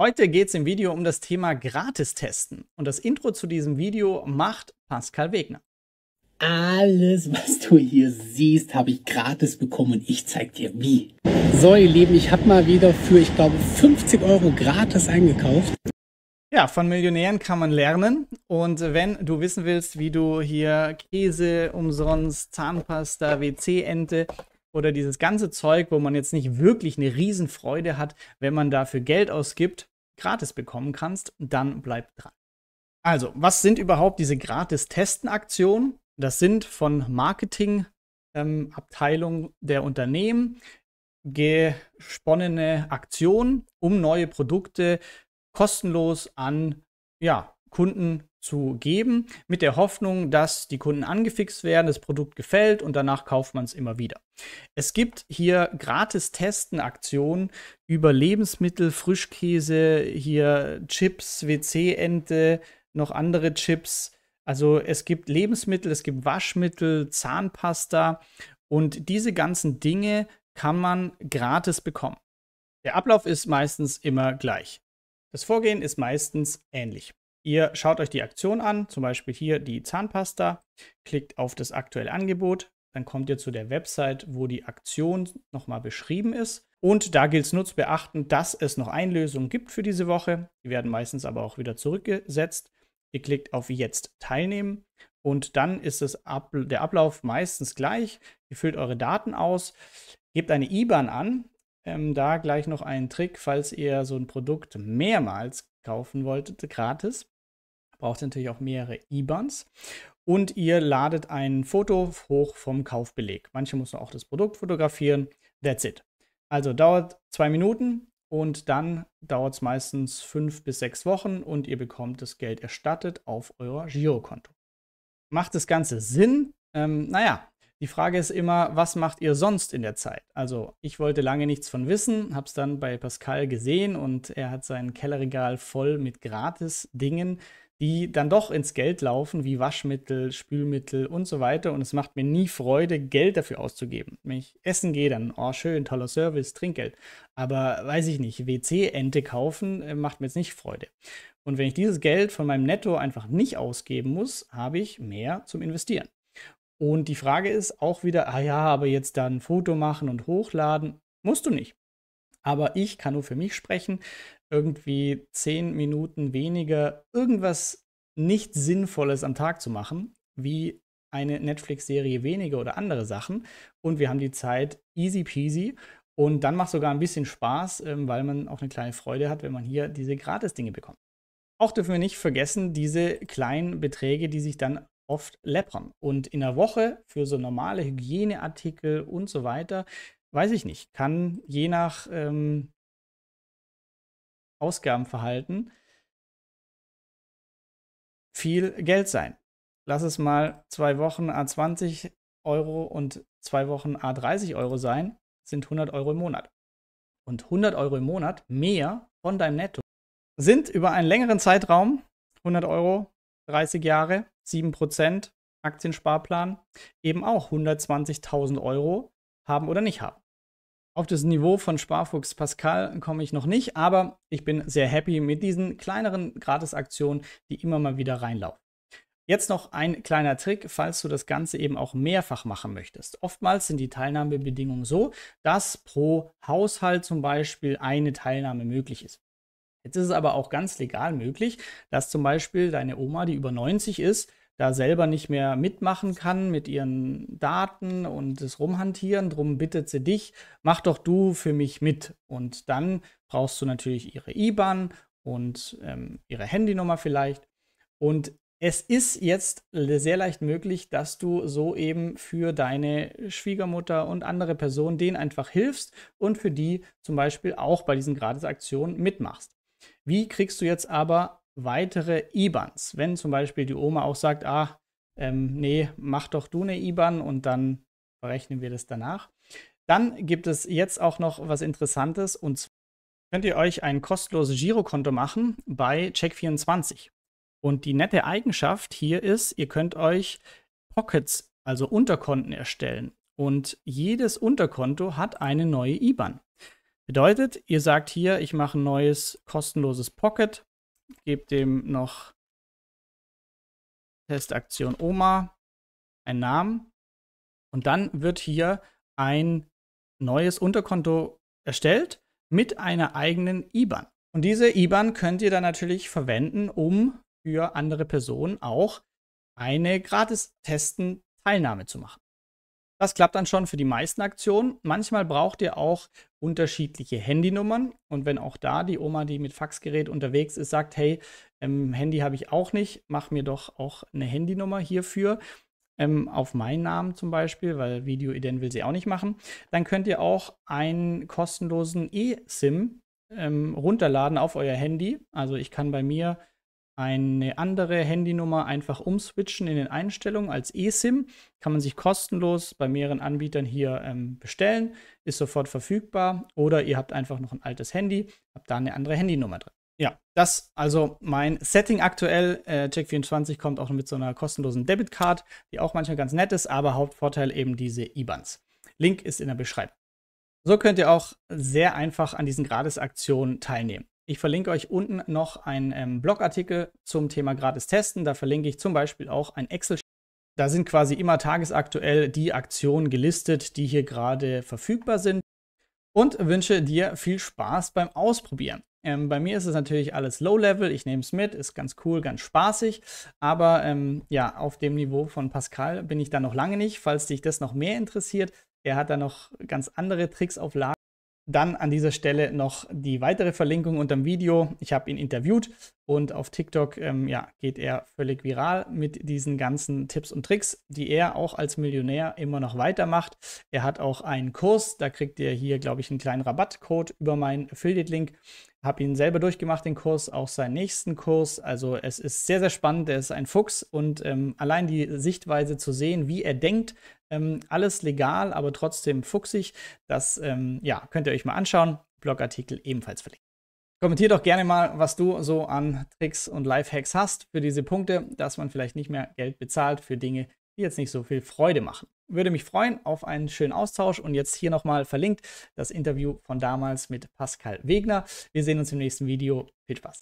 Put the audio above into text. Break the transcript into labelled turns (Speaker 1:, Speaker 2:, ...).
Speaker 1: Heute geht es im Video um das Thema Gratistesten und das Intro zu diesem Video macht Pascal Wegner. Alles, was du hier siehst, habe ich gratis bekommen und ich zeige dir wie. So, ihr Lieben, ich habe mal wieder für, ich glaube, 50 Euro gratis eingekauft. Ja, von Millionären kann man lernen. Und wenn du wissen willst, wie du hier Käse umsonst, Zahnpasta, WC-Ente oder dieses ganze Zeug, wo man jetzt nicht wirklich eine Riesenfreude hat, wenn man dafür Geld ausgibt, gratis bekommen kannst, dann bleib dran. Also, was sind überhaupt diese Gratis-Testen-Aktionen? Das sind von Marketing-Abteilungen ähm, der Unternehmen gesponnene Aktionen, um neue Produkte kostenlos an ja, Kunden zu geben, mit der Hoffnung, dass die Kunden angefixt werden, das Produkt gefällt und danach kauft man es immer wieder. Es gibt hier gratis Testen-Aktionen über Lebensmittel, Frischkäse, hier Chips, WC-Ente, noch andere Chips. Also es gibt Lebensmittel, es gibt Waschmittel, Zahnpasta und diese ganzen Dinge kann man gratis bekommen. Der Ablauf ist meistens immer gleich. Das Vorgehen ist meistens ähnlich. Ihr schaut euch die Aktion an, zum Beispiel hier die Zahnpasta, klickt auf das aktuelle Angebot, dann kommt ihr zu der Website, wo die Aktion nochmal beschrieben ist. Und da gilt es nur zu beachten, dass es noch Einlösungen gibt für diese Woche. Die werden meistens aber auch wieder zurückgesetzt. Ihr klickt auf Jetzt teilnehmen und dann ist es ab, der Ablauf meistens gleich. Ihr füllt eure Daten aus, gebt eine IBAN an. Ähm, da gleich noch einen Trick, falls ihr so ein Produkt mehrmals kaufen wolltet, gratis. Braucht natürlich auch mehrere IBANs. Und ihr ladet ein Foto hoch vom Kaufbeleg. Manche muss auch das Produkt fotografieren. That's it. Also dauert zwei Minuten und dann dauert es meistens fünf bis sechs Wochen und ihr bekommt das Geld erstattet auf euer Girokonto. Macht das Ganze Sinn? Ähm, naja, die Frage ist immer, was macht ihr sonst in der Zeit? Also ich wollte lange nichts von wissen, habe es dann bei Pascal gesehen und er hat sein Kellerregal voll mit Gratis-Dingen, die dann doch ins Geld laufen, wie Waschmittel, Spülmittel und so weiter. Und es macht mir nie Freude, Geld dafür auszugeben. Wenn ich essen gehe, dann, oh schön, toller Service, Trinkgeld. Aber weiß ich nicht, WC-Ente kaufen äh, macht mir jetzt nicht Freude. Und wenn ich dieses Geld von meinem Netto einfach nicht ausgeben muss, habe ich mehr zum Investieren. Und die Frage ist auch wieder, ah ja, aber jetzt dann ein Foto machen und hochladen, musst du nicht. Aber ich kann nur für mich sprechen, irgendwie zehn Minuten weniger irgendwas nicht Sinnvolles am Tag zu machen, wie eine Netflix-Serie weniger oder andere Sachen. Und wir haben die Zeit easy peasy. Und dann macht sogar ein bisschen Spaß, ähm, weil man auch eine kleine Freude hat, wenn man hier diese Gratis-Dinge bekommt. Auch dürfen wir nicht vergessen, diese kleinen Beträge, die sich dann oft läppern. Und in der Woche für so normale Hygieneartikel und so weiter, weiß ich nicht, kann je nach ähm, Ausgabenverhalten viel Geld sein. Lass es mal zwei Wochen A20 Euro und zwei Wochen A30 Euro sein, sind 100 Euro im Monat. Und 100 Euro im Monat mehr von deinem Netto sind über einen längeren Zeitraum 100 Euro 30 Jahre, 7% Aktiensparplan, eben auch 120.000 Euro haben oder nicht haben. Auf das Niveau von Sparfuchs Pascal komme ich noch nicht, aber ich bin sehr happy mit diesen kleineren Gratisaktionen, die immer mal wieder reinlaufen. Jetzt noch ein kleiner Trick, falls du das Ganze eben auch mehrfach machen möchtest. Oftmals sind die Teilnahmebedingungen so, dass pro Haushalt zum Beispiel eine Teilnahme möglich ist. Jetzt ist es aber auch ganz legal möglich, dass zum Beispiel deine Oma, die über 90 ist, da selber nicht mehr mitmachen kann mit ihren Daten und das Rumhantieren. Drum bittet sie dich, mach doch du für mich mit. Und dann brauchst du natürlich ihre IBAN und ähm, ihre Handynummer vielleicht. Und es ist jetzt sehr leicht möglich, dass du so eben für deine Schwiegermutter und andere Personen denen einfach hilfst und für die zum Beispiel auch bei diesen Gratisaktionen mitmachst. Wie kriegst du jetzt aber weitere IBANs? Wenn zum Beispiel die Oma auch sagt, ah, ähm, nee, mach doch du eine IBAN und dann berechnen wir das danach. Dann gibt es jetzt auch noch was Interessantes und zwar könnt ihr euch ein kostenloses Girokonto machen bei Check24. Und die nette Eigenschaft hier ist, ihr könnt euch Pockets, also Unterkonten erstellen. Und jedes Unterkonto hat eine neue IBAN. Bedeutet, ihr sagt hier, ich mache ein neues kostenloses Pocket, gebt dem noch Testaktion Oma einen Namen und dann wird hier ein neues Unterkonto erstellt mit einer eigenen IBAN. Und diese IBAN könnt ihr dann natürlich verwenden, um für andere Personen auch eine gratis Testen Teilnahme zu machen. Das klappt dann schon für die meisten Aktionen. Manchmal braucht ihr auch unterschiedliche Handynummern. Und wenn auch da die Oma, die mit Faxgerät unterwegs ist, sagt, hey, ähm, Handy habe ich auch nicht, mach mir doch auch eine Handynummer hierfür. Ähm, auf meinen Namen zum Beispiel, weil Video-Ident will sie auch nicht machen. Dann könnt ihr auch einen kostenlosen eSIM ähm, runterladen auf euer Handy. Also ich kann bei mir eine andere Handynummer einfach umswitchen in den Einstellungen als eSIM. Kann man sich kostenlos bei mehreren Anbietern hier ähm, bestellen, ist sofort verfügbar. Oder ihr habt einfach noch ein altes Handy, habt da eine andere Handynummer drin. Ja, das also mein Setting aktuell. Äh, Check24 kommt auch mit so einer kostenlosen Debitcard, die auch manchmal ganz nett ist, aber Hauptvorteil eben diese IBANs. Link ist in der Beschreibung. So könnt ihr auch sehr einfach an diesen Gratisaktionen teilnehmen. Ich verlinke euch unten noch einen ähm, Blogartikel zum Thema gratis testen. Da verlinke ich zum Beispiel auch ein Excel. Da sind quasi immer tagesaktuell die Aktionen gelistet, die hier gerade verfügbar sind. Und wünsche dir viel Spaß beim Ausprobieren. Ähm, bei mir ist es natürlich alles Low-Level, ich nehme es mit, ist ganz cool, ganz spaßig. Aber ähm, ja, auf dem Niveau von Pascal bin ich da noch lange nicht. Falls dich das noch mehr interessiert, er hat da noch ganz andere Tricks auf Lager. Dann an dieser Stelle noch die weitere Verlinkung unter dem Video. Ich habe ihn interviewt und auf TikTok ähm, ja, geht er völlig viral mit diesen ganzen Tipps und Tricks, die er auch als Millionär immer noch weitermacht. Er hat auch einen Kurs, da kriegt ihr hier, glaube ich, einen kleinen Rabattcode über meinen Affiliate-Link. Habe ihn selber durchgemacht, den Kurs, auch seinen nächsten Kurs. Also es ist sehr, sehr spannend. Er ist ein Fuchs und ähm, allein die Sichtweise zu sehen, wie er denkt, ähm, alles legal, aber trotzdem fuchsig, das ähm, ja, könnt ihr euch mal anschauen. Blogartikel ebenfalls verlinkt. Kommentiert doch gerne mal, was du so an Tricks und Lifehacks hast für diese Punkte, dass man vielleicht nicht mehr Geld bezahlt für Dinge, die jetzt nicht so viel Freude machen würde mich freuen auf einen schönen Austausch und jetzt hier nochmal verlinkt das Interview von damals mit Pascal Wegner. Wir sehen uns im nächsten Video. Viel Spaß!